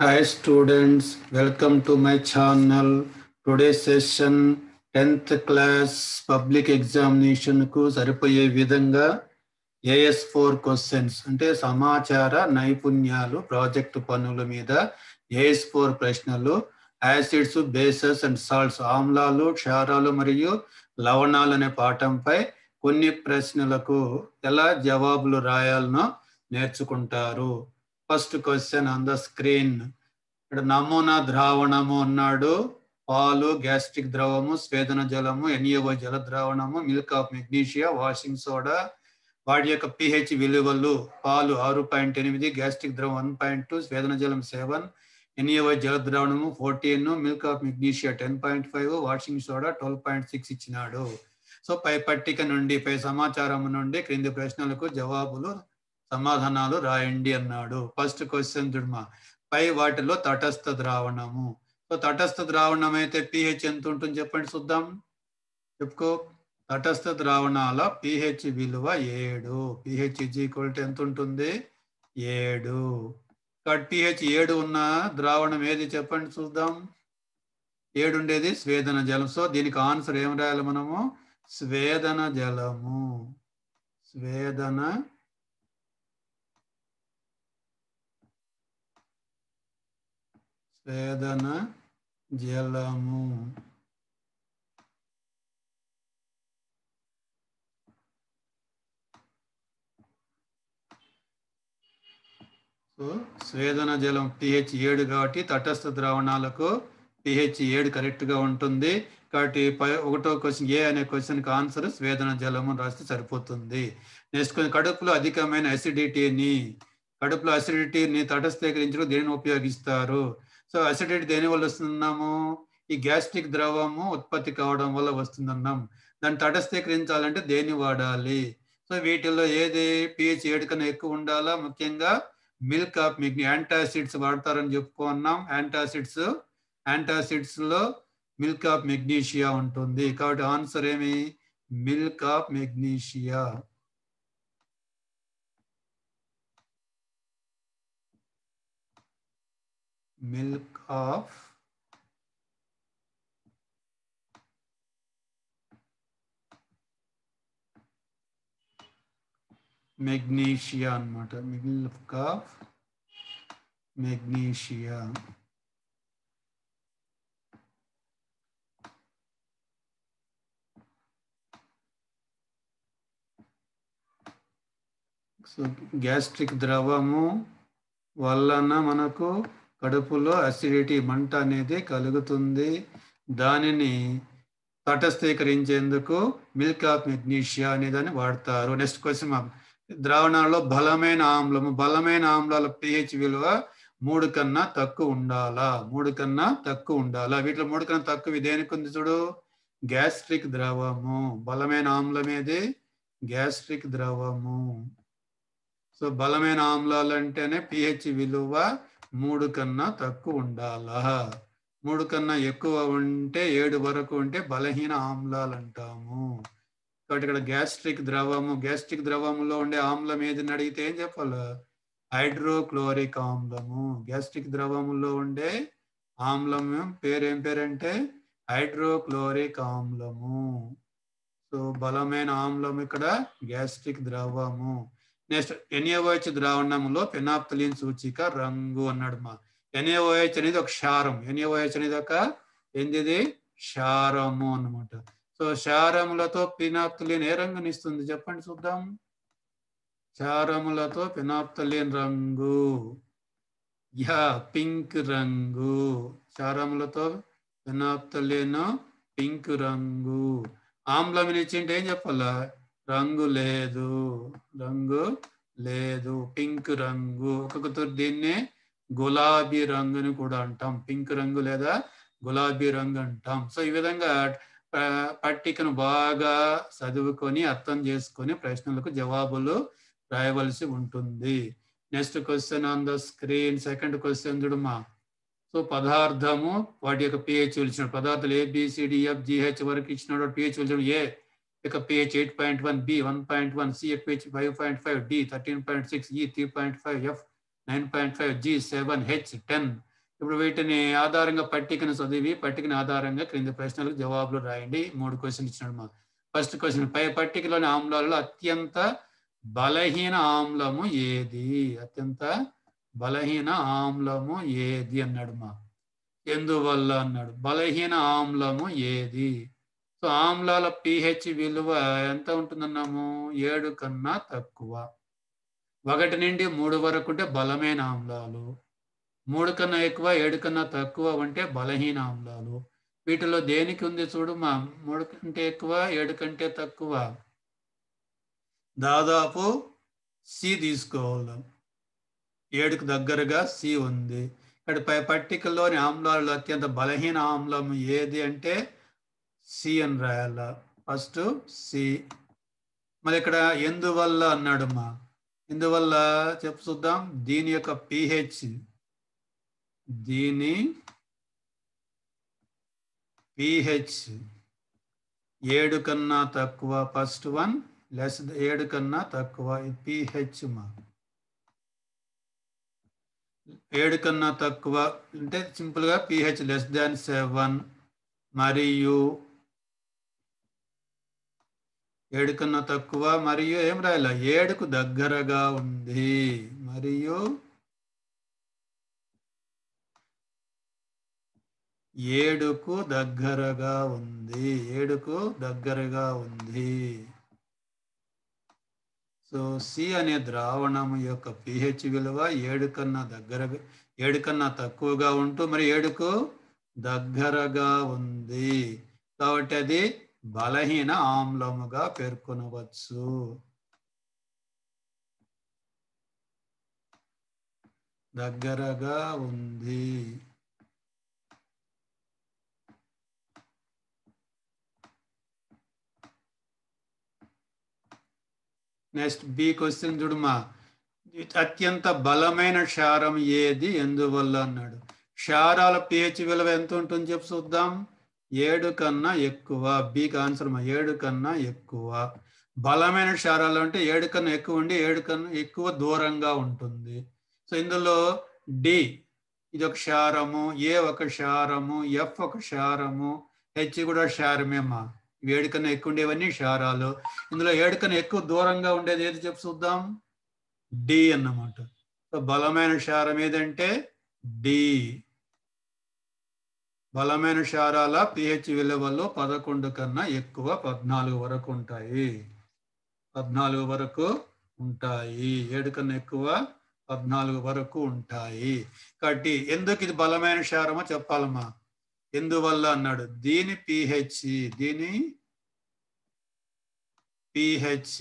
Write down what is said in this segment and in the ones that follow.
hi students welcome to my channel today session tenth class public ఎగ్జామినేషన్కు సరిపోయే విధంగా as four questions అంటే సమాచార నైపుణ్యాలు ప్రాజెక్టు పనుల మీద ఏఎస్ ఫోర్ ప్రశ్నలు యాసిడ్స్ బేసెస్ అండ్ సాల్ట్స్ ఆమ్లాలు క్షారాలు మరియు లవణాలు అనే పాఠంపై కొన్ని ప్రశ్నలకు ఎలా జవాబులు రాయాలనో నేర్చుకుంటారు first question on the screen ఇక్కడ నమూనా ద్రావణము అన్నాడు పాలు గ్యాస్ట్రిక్ ద్రవము స్వేదన జలము ఎన్ఏఓ జల ద్రావణము milk of magnesia washing soda వాటి యొక్క పిహెచ్ విలువలు పాలు ఆరు పాయింట్ ఎనిమిది గ్యాస్ట్రిక్ ద్రవం వన్ పాయింట్ టూ స్వేదన జలం సెవెన్ ఎన్ఏఓ జల ద్రావణము fourteen milk of magnesia ten point five washing soda twelve point six ఇచ్చినాడు సో పై పట్టిక నుండి పై సమాచారం నుండి క్రింది ప్రశ్నలకు జవాబులు సమాధానాలు రాయండి అన్నాడు ఫస్ట్ క్వశ్చన్ దుడ్మ పై వాటిలో తటస్థ ద్రావణము సో తటస్థ ద్రావణం అయితే పిహెచ్ ఎంత ఉంటుంది చెప్పండి చూద్దాం చెప్పుకో తటస్థ ద్రావణాల పిహెచ్ విలువ ఏడు పిహెచ్ ఇజ్ ఎంత ఉంటుంది ఏడు పిహెచ్ ఏడు ఉన్న ద్రావణం ఏది చెప్పండి చూద్దాం ఏడు ఉండేది స్వేదన జలం సో దీనికి ఆన్సర్ ఏం రాయాలి మనము స్వేదన జలము స్వేదన స్వేదన జలము సో స్వేదన జలం పిహెచ్ ఏడు కాబట్టి తటస్థ ద్రావణాలకు పిహెచ్ ఏడు కరెక్ట్గా ఉంటుంది కాబట్టి ఒకటో క్వశ్చన్ ఏ అనే క్వశ్చన్కి ఆన్సర్ స్వేదన జలము రాస్తే సరిపోతుంది నెక్స్ట్ కడుపులో అధికమైన అసిడిటీని కడుపులో అసిడిటీని తటస్థీకరించడం దేనిని ఉపయోగిస్తారు సో అసిడిటీ దేని వల్ల వస్తుందన్నాము ఈ గ్యాస్ట్రిక్ ద్రవము ఉత్పత్తి కావడం వల్ల వస్తుందన్నాం దాన్ని తటస్థీకరించాలంటే దేని వాడాలి సో వీటిల్లో ఏది పిహెచ్ ఏడు కన్నా ఎక్కువ ఉండాలా ముఖ్యంగా మిల్క్ ఆఫ్ మిగ్ యాంటాసిడ్స్ వాడతారని చెప్పుకున్నాం యాంటాసిడ్స్ యాంటాసిడ్స్లో మిల్క్ ఆఫ్ మెగ్నీషియా ఉంటుంది కాబట్టి ఆన్సర్ ఏమి milk of magnesia milk of magnesia अन्ट milk of magnesia so gastric ద్రవము వలన మనకు కడుపులో అసిడిటీ మంట అనేది కలుగుతుంది దానిని తటస్థీకరించేందుకు మిల్క్ ఆఫ్ మెగ్నీషియా అనేదాన్ని వాడతారు నెక్స్ట్ క్వశ్చన్ ద్రావణాల్లో బలమైన ఆమ్లము బలమైన ఆమ్లాల పిహెచ్ విలువ మూడు కన్నా తక్కువ ఉండాలా మూడు కన్నా తక్కువ ఉండాలా వీటిలో మూడు కన్నా తక్కువ దేనికి ఉంది చూడు గ్యాస్ట్రిక్ ద్రవము బలమైన ఆమ్లం గ్యాస్ట్రిక్ ద్రవము సో బలమైన ఆమ్లాలు అంటేనే పిహెచ్ విలువ మూడు కన్నా తక్కువ ఉండాలా మూడు కన్నా ఎక్కువ ఉంటే ఏడు వరకు ఉంటే బలహీన ఆమ్లాలు అంటాము కాబట్టి ఇక్కడ గ్యాస్ట్రిక్ ద్రవము గ్యాస్ట్రిక్ ద్రవములో ఉండే ఆమ్లం ఏదని అడిగితే ఏం చెప్పాలి హైడ్రోక్లోరిక్ ఆమ్లము గ్యాస్ట్రిక్ ద్రవములో ఉండే ఆమ్లం పేరేం పేరంటే హైడ్రోక్లోరిక్ ఆమ్లము సో బలమైన ఆమ్లం ఇక్కడ గ్యాస్ట్రిక్ ద్రవము నెక్స్ట్ ఎన్ఏఓహెచ్ ద్రావణంలో పెనాప్తలిన్ సూచిక రంగు అన్నాడు మా ఎన్ఏఓహెచ్ అనేది ఒక క్షారం ఎన్ఏఓహెచ్ అనేది ఒక ఎందిది క్షారము అనమాట సో క్షారములతో పినాప్తలిన్ ఏ రంగునిస్తుంది చెప్పండి చూద్దాం క్షారములతో పినాప్తలిన్ రంగు యా పింక్ రంగు క్షారములతో పినాప్తలిన్ పింక్ రంగు ఆమ్లం ఇచ్చింటే ఏం చెప్పాలా రంగు లేదు రంగు లేదు పింక్ రంగు ఒక్కొక్కతో దీన్నే గులాబీ రంగుని కూడా అంటాం పింక్ రంగు లేదా గులాబీ రంగు అంటాం సో ఈ విధంగా పట్టికను బాగా చదువుకొని అర్థం చేసుకొని ప్రశ్నలకు జవాబులు రాయవలసి ఉంటుంది next question on the screen second question చూడమ్మా సో పదార్థము వాటి యొక్క పిహెచ్ పిలిచినాడు పదార్థాలు ఏ జిహెచ్ వరకు ఇచ్చినాడు పిహెచ్ పిలిచినాడు ఏ ఇక pH eight point one B one point one C pH five point five D thirteen point six E three point five F nine point five G seven H ten ఇప్పుడు వీటిని ఆధారంగా పట్టికను చదివి పట్టికన ఆధారంగా క్రింద ప్రశ్నలకు జవాబులు రాయండి మూడు క్వశ్చన్ ఇచ్చినాడు మాకు ఫస్ట్ క్వశ్చన్ పై పట్టికలోని ఆమ్లాలలో అత్యంత బలహీన ఆమ్లము ఏది అత్యంత బలహీన ఆమ్లము ఏది అన్నాడు మా ఎందువల్ల అన్నాడు బలహీన ఆమ్లము ఏది సో ఆమ్లాల పిహెచ్ విలువ ఎంత ఉంటుందన్నాము ఏడు కన్నా తక్కువ ఒకటి నుండి మూడు వరకు ఉంటే బలమైన ఆమ్లాలు మూడు కన్నా ఎక్కువ ఏడు కన్నా తక్కువ ఉంటే బలహీన ఆమ్లాలు వీటిలో దేనికి ఉంది చూడు మా మూడు కంటే ఎక్కువ ఏడు కంటే తక్కువ దాదాపు సి తీసుకోవాలి ఏడుకు దగ్గరగా సి ఉంది ఇక్కడ పై పట్టికలోని ఆమ్లాలు అత్యంత బలహీన ఆమ్లం ఏది అంటే సి అని రాయాలా ఫస్ట్ సి మరి ఇక్కడ ఎందువల్ల మా ఎందువల్ల చెప్పు చూద్దాం దీని యొక్క పిహెచ్ దీని పిహెచ్ ఏడు కన్నా తక్కువ ఫస్ట్ వన్ లెస్ ఏడు కన్నా తక్కువ పిహెచ్ మా ఏడు కన్నా తక్కువ అంటే సింపుల్గా పిహెచ్ లెస్ దాన్ సెవెన్ మరియు ఏడు కన్నా తక్కువ మరియు ఏం రాయాల ఏడుకు దగ్గరగా ఉంది మరియు ఏడుకు దగ్గరగా ఉంది ఏడుకు దగ్గరగా ఉంది సో సి అనే ద్రావణం యొక్క పిహెచ్ విలువ ఏడు కన్నా దగ్గరగా ఏడు కన్నా తక్కువగా ఉంటూ మరి ఏడుకు దగ్గరగా ఉంది కాబట్టి అది బలహీన ఆమ్లముగా పేర్కొనవచ్చు దగ్గరగా ఉంది నెక్స్ట్ బి క్వశ్చన్ చూడమా అత్యంత బలమైన క్షారం ఏది ఎందువల్ల అన్నాడు క్షారాల పిహెచ్ విలువ ఎంత ఉంటుంది చెప్పి చూద్దాం ఏడు కన్నా ఎక్కువ బీకి ఆన్సర్ ఏడు కన్నా ఎక్కువ బలమైన క్షారాలు అంటే ఏడు కన్నా ఎక్కువ ఉండి ఏడు కన్నా ఎక్కువ దూరంగా ఉంటుంది సో ఇందులో డి ఇది ఒక క్షారము ఏ ఒక క్షారము ఎఫ్ ఒక క్షారము హెచ్ కూడా క్షారమేమా ఇవి ఏడు కన్నా ఎక్కువ ఉండేవన్నీ క్షారాలు ఇందులో ఏడు కన్నా ఎక్కువ దూరంగా ఉండేది ఏది చెప్పు చూద్దాం డి అన్నమాట సో బలమైన క్షారం ఏదంటే డి బలమైన క్షారాల పిహెచ్ విలువలో పదకొండు కన్నా ఎక్కువ పద్నాలుగు వరకు ఉంటాయి పద్నాలుగు వరకు ఉంటాయి ఏడు కన్నా ఎక్కువ పద్నాలుగు వరకు ఉంటాయి కాబట్టి ఎందుకు ఇది బలమైన క్షారమో చెప్పాలమ్మా ఎందువల్ల అన్నాడు దీని పిహెచ్ దీని పిహెచ్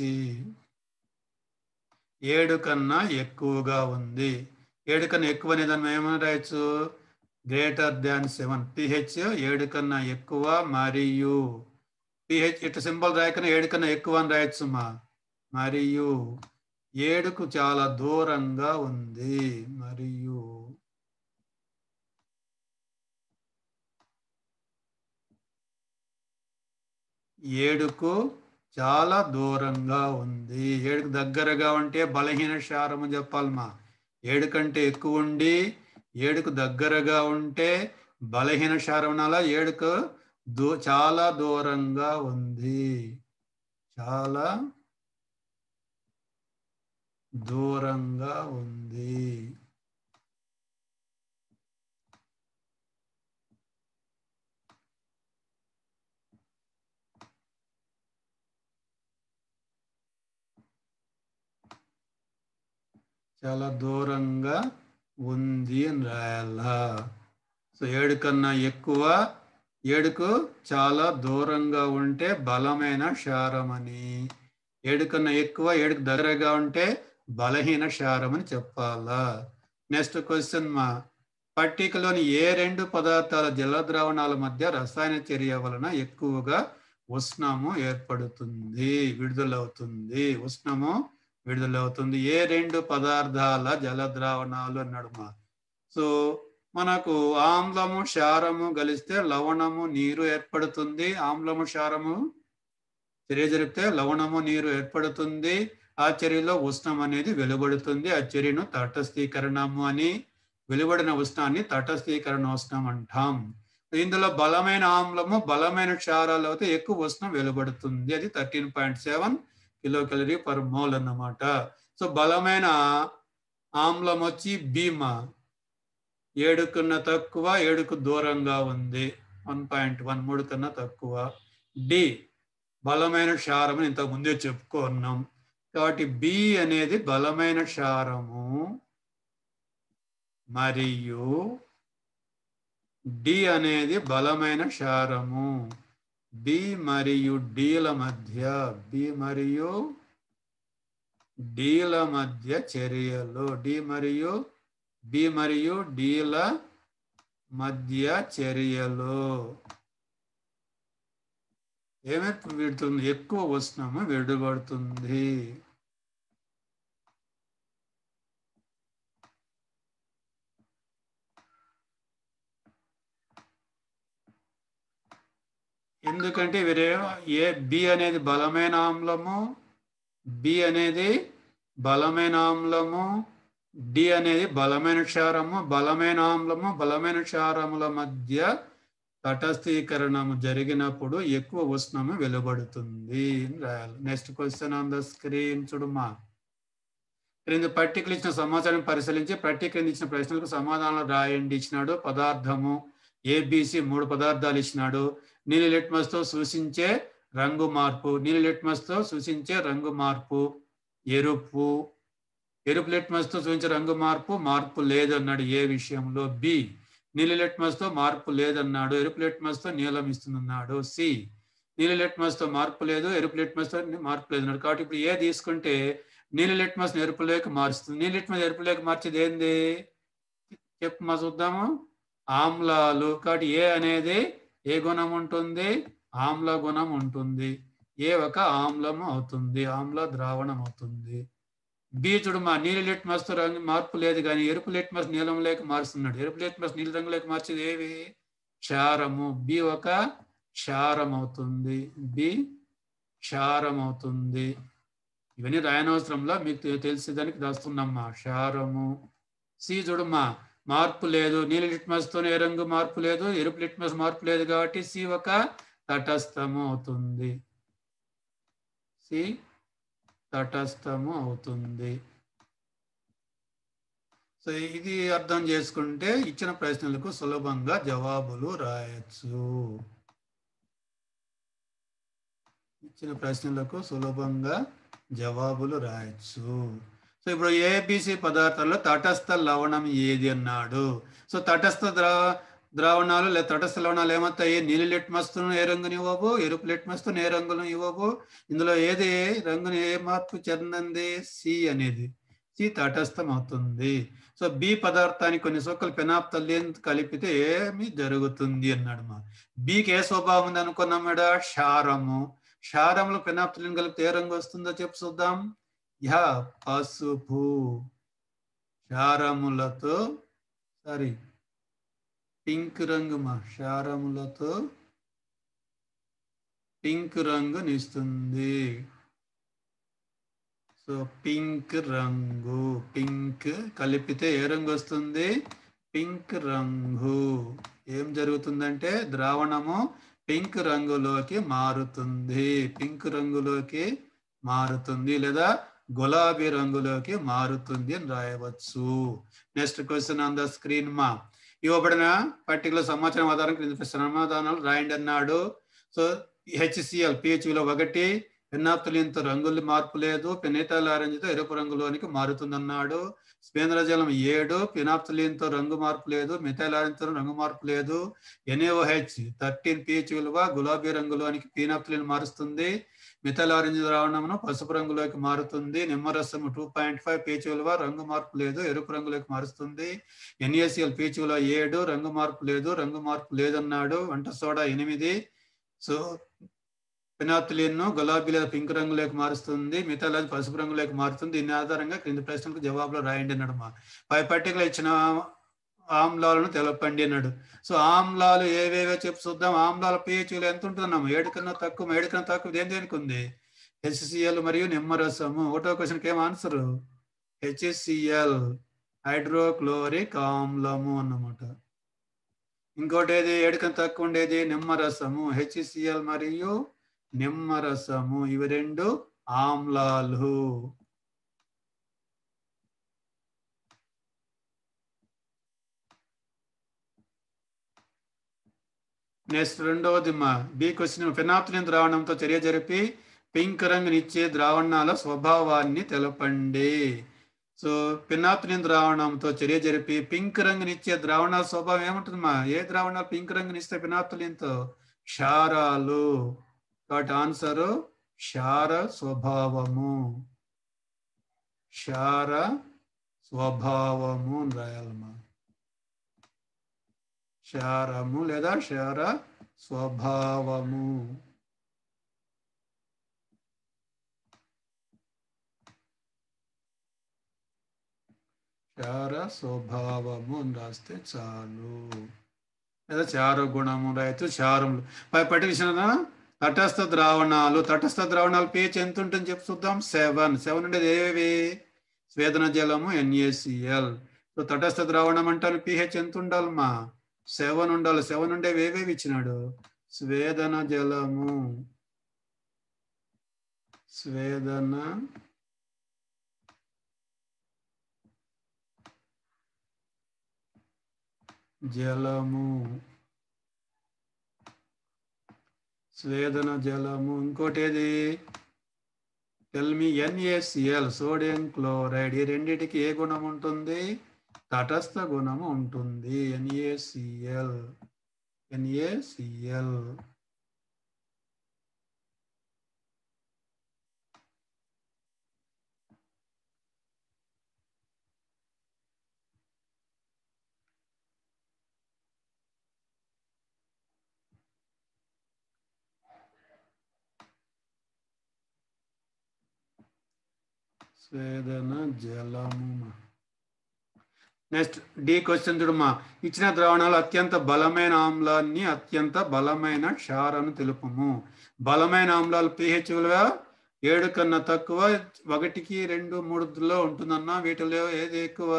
ఏడు కన్నా ఎక్కువగా ఉంది ఏడు కన్నా ఎక్కువ అనే దాన్ని ఏమని రాయచ్చు గ్రేటర్ దాన్ సెవెన్ పిహెచ్ ఏడు కన్నా ఎక్కువ మరియు పిహెచ్ ఇటు సింబల్ రాయకన్నా ఏడు కన్నా ఎక్కువ అని రాయొచ్చుమా మరియు ఏడుకు చాలా దూరంగా ఉంది మరియు ఏడుకు చాలా దూరంగా ఉంది ఏడుకు దగ్గరగా ఉంటే బలహీన క్షారము అని చెప్పాలమ్మా ఏడు కంటే ఎక్కువ ఉండి ఏడుకు దగ్గరగా ఉంటే బలహీన శరవణాల ఏడుకు దూ చాలా దూరంగా ఉంది చాలా దూరంగా ఉంది చాలా దూరంగా ఉంది అని రాయాలా సో ఏడు కన్నా ఎక్కువ ఏడుకు చాలా దూరంగా ఉంటే బలమైన క్షారమని ఏడు కన్నా ఎక్కువ ఏడుకు దగ్గరగా ఉంటే బలహీన క్షారం అని చెప్పాలా నెక్స్ట్ క్వశ్చన్ మా పట్టికలోని ఏ రెండు పదార్థాల జలద్రావణాల మధ్య రసాయన చర్య వలన ఎక్కువగా ఉష్ణము ఏర్పడుతుంది విడుదలవుతుంది ఉష్ణము విడుదలవుతుంది ఏ రెండు పదార్థాల జలద్రావణాలు అన్నాడు మా సో మనకు ఆమ్లము క్షారము కలిస్తే లవణము నీరు ఏర్పడుతుంది ఆమ్లము క్షారము చర్య జరిపితే లవణము నీరు ఏర్పడుతుంది ఆ చర్యలో ఉష్ణం అనేది వెలువడుతుంది ఆ చర్యను తటస్థీకరణము అని వెలువడిన ఉష్ణాన్ని తటస్థీకరణ ఉష్ణం అంటాం ఇందులో బలమైన ఆమ్లము బలమైన క్షారాలు అయితే ఎక్కువ ఉష్ణం వెలువడుతుంది అది thirteen point seven kilo calorie per mole అన్నమాట సో బలమైన ఆమ్లం వచ్చి బీమా ఏడు కన్నా తక్కువ ఏడుకు దూరంగా ఉంది వన్ పాయింట్ వన్ మూడు కన్నా తక్కువ డి బలమైన క్షారం అని ఇంతకు ముందే చెప్పుకున్నాం కాబట్టి బి అనేది బలమైన క్షారము మరియు డి అనేది బలమైన క్షారము బి మరియు డీల మధ్య బి మరియు డీల మధ్య చర్యలు డి మరియు బి మరియు డీల మధ్య చర్యలు ఏమైతే విడుతుంది ఎక్కువ ఉష్ణము విడుబడుతుంది ఎందుకంటే వీరే ఏ బి అనేది బలమైన ఆమ్లము బి అనేది బలమైన ఆమ్లము డి అనేది బలమైన క్షారము బలమైన ఆమ్లము బలమైన క్షారముల మధ్య తటస్థీకరణము జరిగినప్పుడు ఎక్కువ ఉష్ణము వెలువడుతుంది రాయాలి next question on the screen చూడుమా క్రింది పట్టికలు ఇచ్చిన సమాచారం పరిశీలించి పట్టి ఇచ్చిన ప్రశ్నలకు సమాధానాలు రాయండి ఇచ్చినాడు పదార్థము ఏబిసి మూడు పదార్థాలు ఇచ్చినాడు నీలి లిట్మస్తో సూచించే రంగు మార్పు నీలి లిట్మస్తో సూచించే రంగు మార్పు ఎరుపు ఎరుపు లిట్మస్తో సూచించే రంగు మార్పు మార్పు లేదన్నాడు ఏ విషయంలో బి నీలి లిట్మస్తో మార్పు లేదన్నాడు ఎరుపు లిట్మస్తో నీలం ఇస్తుందన్నాడు సి నీలి లిట్మస్తో మార్పు లేదు ఎరుపు లిట్మస్తో మార్పు లేదు అన్నాడు కాబట్టి ఇప్పుడు ఏ తీసుకుంటే నీలి లిట్మస్ ఎరుపులోకి మారుస్తుంది నీలి లిట్మస్ ఎరుపులోకి మార్చేది ఏంది చెప్పు మా చూద్దాము ఆమ్లాలు కాబట్టి ఏ అనేది ఏ గుణం ఉంటుంది ఆమ్ల గుణం ఉంటుంది ఏ ఒక ఆమ్లము అవుతుంది ఆమ్ల ద్రావణం అవుతుంది బి చూడు మా నీలి లిట్మస్ రంగు మార్పు లేదు కానీ ఎరుపు లిట్మస్ నీలం లేక మారుస్తున్నాడు ఎరుపు లిట్మస్ నీలి రంగులేక మార్చేది ఏవి క్షారము బి ఒక క్షారం అవుతుంది బి క్షారం అవుతుంది ఇవన్నీ రాయనవసరంలో మీకు తెలిసేదానికి దాస్తున్నామ్మా క్షారము సి చూడమ్మా మార్పు లేదు నీలి ఏ రంగు మార్పు లేదు ఎరుపు లిట్మస్ మార్పు లేదు కాబట్టి సి ఒక తటస్థము అవుతుంది సి తటస్థము అవుతుంది సో ఇది అర్థం చేసుకుంటే ఇచ్చిన ప్రశ్నలకు సులభంగా జవాబులు రాయచ్చు ఇచ్చిన ప్రశ్నలకు సులభంగా జవాబులు రాయచ్చు సో ఇప్పుడు ఏబిసి పదార్థాల్లో తటస్థ లవణం ఏది అన్నాడు సో తటస్థ ద్రా ద్రావణాలు లేదా తటస్థ లవణాలు ఏమవుతాయి నీలి మస్తు ఏ రంగుని ఇవ్వవు ఎరుపు లిట్మస్తో ఏ రంగును ఇవ్వవు ఇందులో ఏది రంగుని ఏ మార్పు చెందింది సి అనేది సి తటస్థం అవుతుంది సో బి పదార్థానికి కొన్ని సోకలు పెనాప్తల్లి కలిపితే ఏమి జరుగుతుంది అన్నాడు మా బికి ఏ స్వభావం ఉంది అనుకున్నాం మేడ క్షారము క్షారంలో పెనాప్తల్యం కలిపితే ఏ రంగు వస్తుందో చెప్పు చూద్దాం యహ పసుపు క్షారములతో సారీ పింక్ రంగు మా క్షారములతో పింక్ రంగునిస్తుంది సో పింక్ రంగు పింక్ కలిపితే ఏ రంగు వస్తుంది పింక్ రంగు ఏం జరుగుతుందంటే ద్రావణము పింక్ రంగులోకి మారుతుంది పింక్ రంగులోకి మారుతుంది లేదా గులాబీ రంగులోకి మారుతుంది అని రాయవచ్చు next question on the screen మా ఇవ్వబడిన పర్టికులర్ సమాచారం ఆధారం క్రింద సమాధానాలు రాయండి అన్నాడు సో హెచ్సిఎల్ పిహెచ్ విలువ ఒకటి పెన్నాప్తులింత రంగులు మార్పు లేదు ఆరెంజ్ ఆరెంజ్తో ఎరుపు రంగులోనికి మారుతుంది స్పేంద్ర స్పేంద్రజలం ఏడు పినాప్తులింతో రంగు మార్పు లేదు మిథైల్ ఆరెంజ్తో రంగు మార్పు లేదు ఎన్ఏఓహెచ్ థర్టీన్ పిహెచ్ విలువ గులాబీ రంగులోనికి పీనాప్తులిన్ మారుస్తుంది మిథల్ ఆరెంజ్ ద్రావణమును పసుపు రంగులోకి మారుతుంది నిమ్మరసము టూ పాయింట్ ఫైవ్ పీచు విలువ రంగు మార్పు లేదు ఎరుపు రంగులోకి మారుస్తుంది ఎన్ఏసిఎల్ పీచు విలువ ఏడు రంగు మార్పు లేదు రంగు మార్పు లేదన్నాడు వంట సోడా ఎనిమిది సో పెనాథులిన్ను గులాబీ లేదా పింక్ రంగులోకి మారుస్తుంది మిథల్ అది పసుపు రంగులోకి మారుతుంది దీని ఆధారంగా క్రింది ప్రశ్నలకు జవాబులు రాయండి అన్నమాట పై పట్టికలు ఇచ్చిన ఆమ్లాలను తెలపండి అన్నాడు సో ఆమ్లాలు ఏవేవో చెప్పి చూద్దాం ఆమ్లాల పిహెచ్లు ఎంత ఉంటుందన్నాము ఏడు కన్నా తక్కువ ఏడు కన్నా తక్కువ దేని దేనికి ఉంది హెచ్సిఎల్ మరియు నిమ్మరసము ఒకటో క్వశ్చన్కి ఏం ఆన్సర్ హెచ్సిఎల్ హైడ్రోక్లోరిక్ ఆమ్లము అన్నమాట ఇంకోటి ఏది ఏడుకని తక్కువ ఉండేది నిమ్మరసము హెచ్సిఎల్ మరియు నిమ్మరసము ఇవి రెండు ఆమ్లాలు నెక్స్ట్ రెండవది మా బి క్వశ్చన్ ఫినాప్తిలిన్ ద్రావణంతో చర్య జరిపి పింక్ రంగునిచ్చే ద్రావణాల స్వభావాన్ని తెలపండి సో పినాప్తిని ద్రావణంతో చర్య జరిపి పింక్ రంగునిచ్చే ద్రావణాల స్వభావం ఏముంటుంది మా ఏ ద్రావణాలు పింక్ రంగునిస్తే పినాప్తిలిన్తో క్షారాలు కాబట్టి ఆన్సరు క్షార స్వభావము క్షార స్వభావము రాయాలమ్మా క్షారము లేదా క్షార స్వభావము శార స్వభావము అని రాస్తే చాలు లేదా చారు గుణము రైతు చారములు పై విషయం తటస్థ ద్రావణాలు తటస్థ ద్రావణాలు పేచ్ ఎంత ఉంటుంది చెప్పి చూద్దాం సెవెన్ సెవెన్ అంటే ఏవి స్వేదన జలము ఎన్ఏసిఎల్ సో తటస్థ ద్రావణం అంటారు పిహెచ్ ఎంత ఉండాలి మా ఉండాలి సెవెన్ శవనుండే వేవేవి ఇచ్చినాడు స్వేదన జలము స్వేదన జలము స్వేదన జలము ఇంకోటి ఏది టెల్మి ఎన్ఏసిఎల్ సోడియం క్లోరైడ్ ఈ రెండింటికి ఏ గుణం ఉంటుంది తటస్థ గుణము ఉంటుంది ఎన్ఏసిఎల్ ఎన్ఏసిఎల్ స్వేదన జలము నెక్స్ట్ డి క్వశ్చన్ చూడమ్మా ఇచ్చిన ద్రావణాలు అత్యంత బలమైన ఆమ్లాన్ని అత్యంత బలమైన క్షారను తెలుపము బలమైన ఆమ్లాలు పిహెచ్ విలువ ఏడు కన్నా తక్కువ ఒకటికి రెండు మూడులో ఉంటుందన్న వీటిలో ఏది ఎక్కువ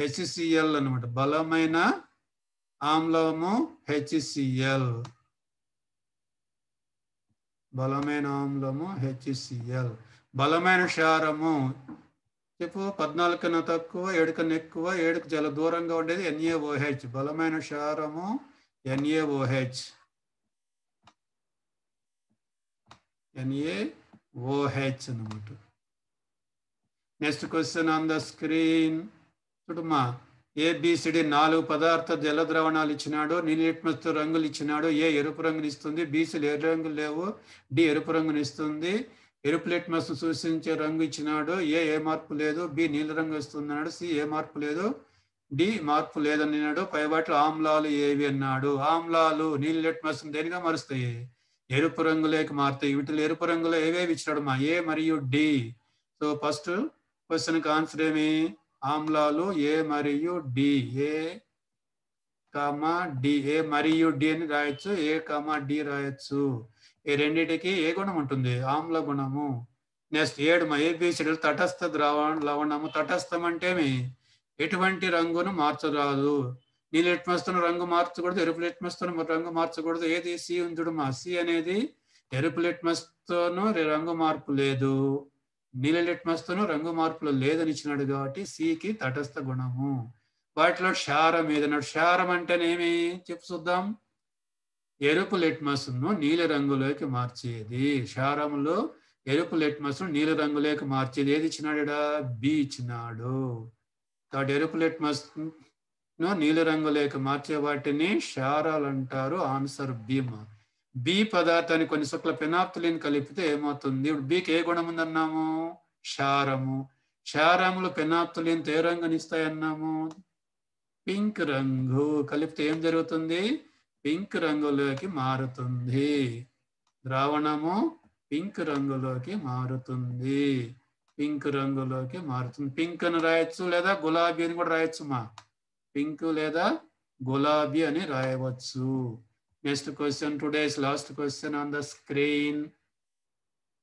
హెచ్సిఎల్ అనమాట బలమైన ఆమ్లము హెచ్సిఎల్ బలమైన ఆమ్లము హెచ్సిఎల్ బలమైన క్షారము చెప్పు పద్నాలుగు కన్నా తక్కువ ఏడు కన్నా ఎక్కువ ఏడుకు చాలా దూరంగా ఉండేది ఎన్ఏఓహెచ్ బలమైన క్షారము ఎన్ఏఓహెచ్ ఎన్ఏఓహెచ్ అనమాట next question on the screen చూడమ్మా ఏబిసిడి నాలుగు పదార్థ జల ద్రవణాలు ఇచ్చినాడు నీలిట్మస్తో రంగులు ఇచ్చినాడు ఏ ఎరుపు రంగునిస్తుంది బీసీలు ఎరు రంగులు లేవు డి ఎరుపు రంగునిస్తుంది ఇస్తుంది ఎరుపు లిట్మస్ సూచించే రంగు ఇచ్చినాడు ఏ ఏ మార్పు లేదు బి నీల రంగు వేస్తున్నాడు సి ఏ మార్పు లేదు డి మార్పు లేదన్నాడు నాడు పైబాట్లు ఆమ్లాలు ఏవి అన్నాడు ఆమ్లాలు లెట్ మస్ దేనిగా మారుస్తాయి ఎరుపు రంగులోకి మారుతాయి వీటిలో ఎరుపు రంగులో ఏవేవి ఇచ్చినాడు మా ఏ మరియు డి సో ఫస్ట్ క్వశ్చన్కి ఆన్సర్ ఏమి ఆమ్లాలు ఏ మరియు D A comma D A మరియు డి అని రాయొచ్చు ఏ కమా డి రాయొచ్చు ఈ రెండింటికి ఏ గుణం ఉంటుంది ఆమ్ల గుణము నెక్స్ట్ ఏడు ఏబిసిడి తటస్థ ద్రావణ లవణము తటస్థం అంటేమి ఎటువంటి రంగును మార్చరాదు నీళ్ళు ఎట్మస్తున్న రంగు మార్చకూడదు ఎరుపు లిట్మస్తున్న రంగు మార్చకూడదు ఏది సి ఉంచుడు మా సి అనేది ఎరుపు లిట్మస్తోను రంగు మార్పు లేదు నీళ్ళ లిట్మస్తోను రంగు మార్పులు లేదని ఇచ్చినాడు కాబట్టి సికి తటస్థ గుణము వాటిలో క్షారం ఏదన్నాడు క్షారం అంటేనేమి చెప్పు చూద్దాం ఎరుపు లెట్మస్ను నీల రంగులోకి మార్చేది క్షారములో ఎరుపు లెట్మస్ను నీల రంగులోకి మార్చేది ఏది ఇచ్చినాడా బి ఇచ్చినాడు కాబట్టి ఎరుపు లెట్మస్ను నీల రంగులోకి మార్చే వాటిని క్షారాలు అంటారు ఆన్సర్ బీమా బి పదార్థాన్ని కొన్ని శుక్ల పెనాప్తులను కలిపితే ఏమవుతుంది ఇప్పుడు బికి ఏ గుణం ఉందన్నాము క్షారము క్షారములు పెనాప్తులను ఏ రంగునిస్తాయన్నాము పింక్ రంగు కలిపితే ఏం జరుగుతుంది పింక్ రంగులోకి మారుతుంది ద్రావణము పింక్ రంగులోకి మారుతుంది పింక్ రంగులోకి మారుతుంది పింక్ అని రాయొచ్చు లేదా గులాబీ అని కూడా రాయొచ్చు మా పింక్ లేదా గులాబీ అని రాయవచ్చు next question today's last question on the screen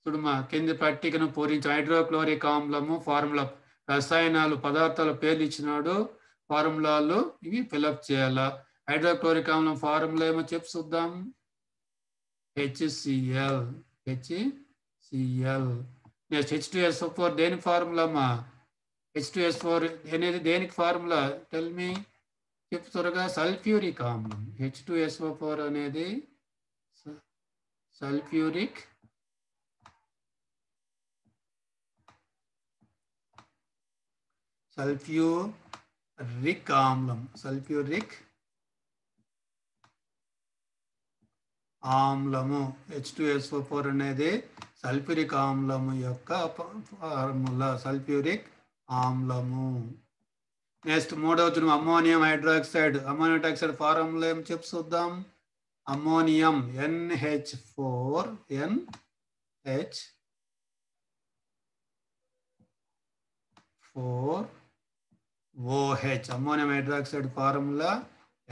చూడమా కింది పట్టికను పూరించి హైడ్రోక్లోరిక్ ఆమ్లము ఫార్ములా రసాయనాలు పదార్థాలు పేర్లు ఇచ్చినాడు ఫార్ములాలు ఇవి ఫిలప్ చేయాలా హైడ్రోక్లోరిక్ ఆమ్లం ఫార్ములా ఏమో చెప్పు చూద్దాం HCL HCL H two S four దేని ఫార్ములా అమ్మా హెచ్ టు ఎస్ ఫోర్ అనేది దేనికి ఫార్ములా టెల్ మీ చెప్పు త్వరగా సల్ఫ్యూరిక్ ఆమ్లం హెచ్ టు ఎస్ ఫోర్ అనేది సల్ఫ్యూరిక్ సల్ఫ్యూరిక్ ఆమ్లం సల్ఫ్యూరిక్ ఆమ్లము హెచ్ టు ఎస్ఓ ఫోర్ అనేది సల్ఫ్యూరిక్ ఆమ్లము యొక్క ఫార్ములా సల్ఫ్యూరిక్ ఆమ్లము నెక్స్ట్ మూడవది ammonium hydroxide ammonium dioxide formula ఏం చెప్పు చూద్దాం ammonium NH four NH four OH ammonium hydroxide formula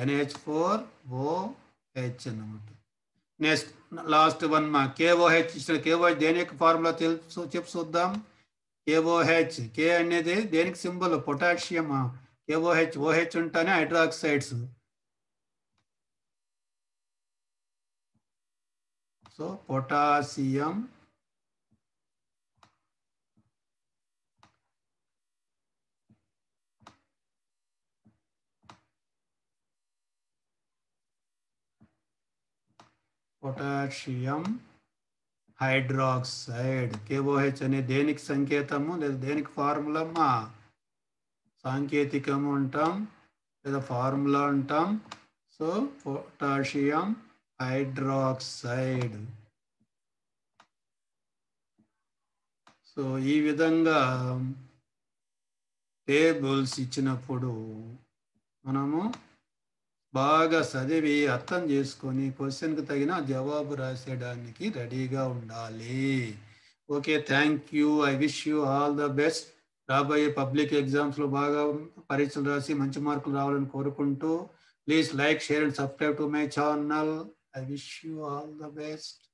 NH four OH అన్నమాట నెక్స్ట్ లాస్ట్ వన్ మా కేఓహెచ్ ఇచ్చిన కేఓహెచ్ దేని యొక్క ఫార్ములా తెలుసు చెప్పు చూద్దాం కేఓహెచ్ కే అనేది దేనికి సింబల్ పొటాషియం కేఓహెచ్ ఓహెచ్ ఉంటానే hydroxides so potassium potassium hydroxide KOH అనే దేనికి సంకేతము లేదా దేనికి ఫార్ములా సాంకేతికము అంటాం లేదా ఫార్ములా అంటాం సో పొటాషియం హైడ్రాక్సైడ్ సో ఈ విధంగా టేబుల్స్ ఇచ్చినప్పుడు మనము బాగా చదివి అర్థం చేసుకొని క్వశ్చన్కి తగిన జవాబు రాసేయడానికి రెడీగా ఉండాలి okay thank you I wish you all the best రాబోయే పబ్లిక్ ఎగ్జామ్స్లో బాగా పరీక్షలు రాసి మంచి మార్కులు రావాలని కోరుకుంటూ please like share and subscribe to my channel I wish you all the best